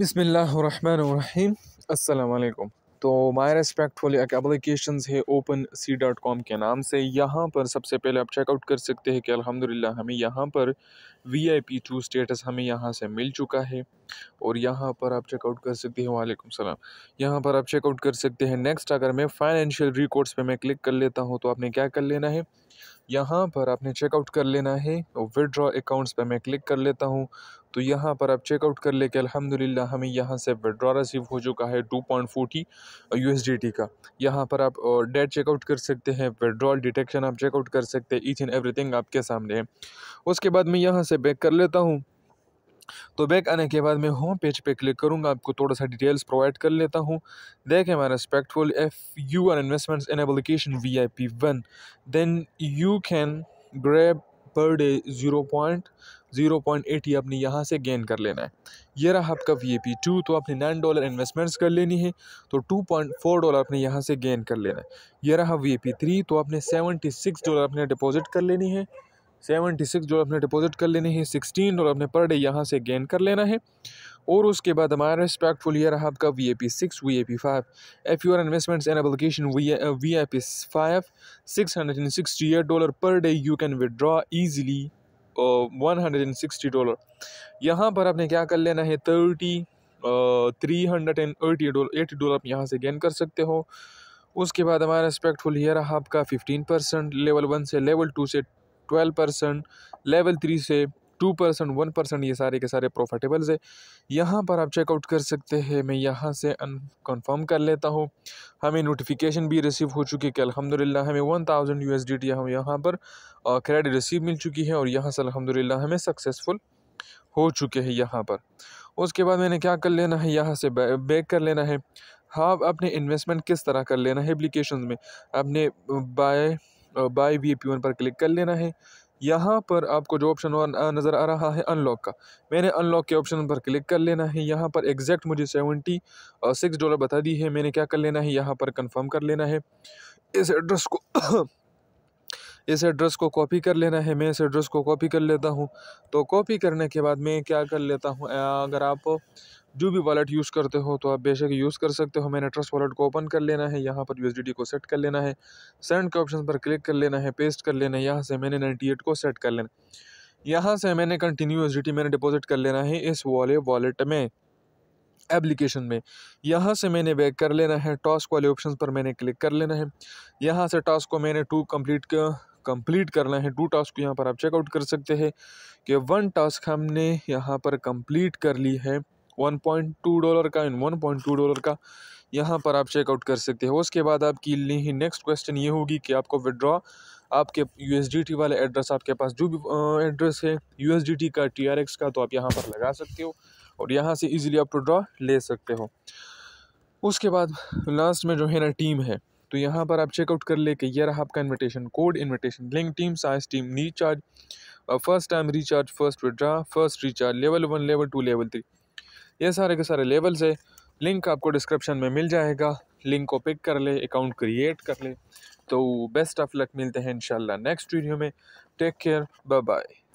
बिसमीम् अल्लाम तो my respectfully एक एप्लीकेशन है ओपन सी डॉट कॉम के नाम से यहाँ पर सबसे पहले आप चेकआउट कर सकते हैं कि अल्हम्दुलिल्लाह हमें यहाँ पर V I P two status हमें यहाँ से मिल चुका है और यहाँ पर आप चेकआउट कर सकते हैं वालेकुम सलाम यहाँ पर आप चेकआउट कर सकते हैं नेक्स्ट अगर मैं फाइनेंशियल रिकॉर्ड्स पे मैं क्लिक कर लेता हूँ तो आपने क्या कर लेना है यहाँ पर आपने चेकआउट कर लेना है और विड्रॉ अकाउंट्स पर मैं क्लिक कर लेता हूँ तो यहाँ पर आप चेकआउट कर लेके अलहमदिल्ला हमें यहाँ से विड्रॉ रिसीव हो चुका है टू पॉइंट फोर्टी टी का यहाँ पर आप डेट चेकआउट कर सकते हैं विड्रॉल डिटेक्शन आप चेकआउट कर सकते हैं ईच एंड एवरीथिंग आपके सामने है उसके बाद मैं यहाँ से बैक कर लेता हूँ तो बैक आने के बाद मैं होम पेज पे क्लिक करूँगा आपको थोड़ा सा डिटेल्स प्रोवाइड कर लेता हूँ देखें मैं respectful F U R investments in application V I P one then you can grab per day zero point zero point eighty आपने यहाँ से गेन कर लेना है ये रहा आपका वी ए पी टू तो आपने नाइन डॉलर इन्वेस्टमेंट्स कर लेनी है तो टू पॉइंट फोर डॉलर आपने यहाँ से गेन कर लेना है ये रहा वी ए पी थ्री तो आपने सेवेंटी सिक्स डॉलर अपने डिपॉजिट कर लेनी है सेवेंटी सिक्स डॉलर अपने डिपॉजिट कर लेने हैं सिक्सटीन डॉलर अपने पर डे यहाँ से गेन कर लेना है और उसके बाद हमारा रिस्पेक्टफुल ईयर है आपका V A P six V A P five F your investments and application V A P five six hundred and sixty eight dollar per day you can withdraw easily one hundred and sixty dollar यहाँ पर आपने क्या कर लेना है thirty three hundred and eighty dollar eighty dollar आप यहाँ से गेन कर सकते हो उसके बाद हमारा रिस्पेक्टफुल ईयर है आपका फिफ्टीन परसेंट लेवल वन से लेवल टू से ट्वेल्व परसेंट लेवल थ्री से टू परसेंट वन परसेंट ये सारे के सारे प्रॉफिटेबल्स है यहाँ पर आप चेकआउट कर सकते हैं मैं यहाँ से कंफर्म कर लेता हूँ हमें नोटिफिकेशन भी रिसीव हो चुकी है कि अलहमदिल्ला हमें one thousand U S D T हम यहाँ पर क्रेडिट रिसीव मिल चुकी है और यहाँ से अलहमदिल्ला हमें सक्सेसफुल हो चुके हैं यहाँ पर उसके बाद मैंने क्या कर लेना है यहाँ से बैक कर लेना है हाँ अपने इन्वेस्टमेंट किस तरह कर लेना है एप्लीकेशन में अपने buy buy V P one पर क्लिक कर लेना है यहाँ पर आपको जो ऑप्शन नज़र आ रहा है अनलॉक का मैंने अनलॉक के ऑप्शन पर क्लिक कर लेना है यहाँ पर एग्जैक्ट मुझे सेवेंटी सिक्स डॉलर बता दी है मैंने क्या कर लेना है यहाँ पर कंफर्म कर लेना है इस एड्रेस को इस एड्रेस को कॉपी कर लेना है मैं इस एड्रेस को कॉपी कर लेता हूँ तो कॉपी करने के बाद मैं क्या कर लेता हूँ अगर आप जो भी वॉलेट यूज़ करते हो तो आप बेशक यूज़ कर सकते हो मैंने ट्रस्ट वॉलेट को ओपन कर लेना है यहाँ पर यू को सेट कर लेना है सेंड के ऑप्शन पर क्लिक कर लेना है पेस्ट कर लेना है यहाँ से मैंने नाइन्टी को सेट कर लेना यहाँ से मैंने कंटिन्यू एस मैंने डिपॉजिट कर लेना है इस वाले वॉलेट में एप्लीकेशन में यहाँ से मैंने बैक कर लेना है टॉस्क वाले ऑप्शन पर मैंने क्लिक कर लेना है यहाँ से टॉस्क को मैंने टू कंप्लीट कंप्लीट करना है टू टास्क को यहाँ पर आप चेकआउट कर सकते हैं कि वन टास्क हमने यहाँ पर कंप्लीट कर ली है वन पॉइंट टू डॉलर का and one point two dollar का यहाँ पर आप चेकआउट कर सकते हो उसके बाद आपकी नहीं नेक्स्ट क्वेश्चन ये होगी कि आपको विड्रॉ आपके यू वाले एड्रेस आपके पास जो भी एड्रेस है यू का टी का तो आप यहाँ पर लगा सकते हो और यहाँ से ईजिली आप विड्रॉ ले सकते हो उसके बाद लास्ट में जो है ना टीम है तो यहाँ पर आप चेकआउट कर ले कि यह रहा आपका invitation code invitation link team size team recharge first time recharge first withdraw first recharge level one level two level three ये सारे के सारे लेवल्स है लिंक आपको डिस्क्रिप्शन में मिल जाएगा लिंक को पिक कर ले अकाउंट क्रिएट कर ले तो बेस्ट ऑफ लक मिलते हैं इंशाल्लाह नेक्स्ट वीडियो में टेक केयर बाय बाय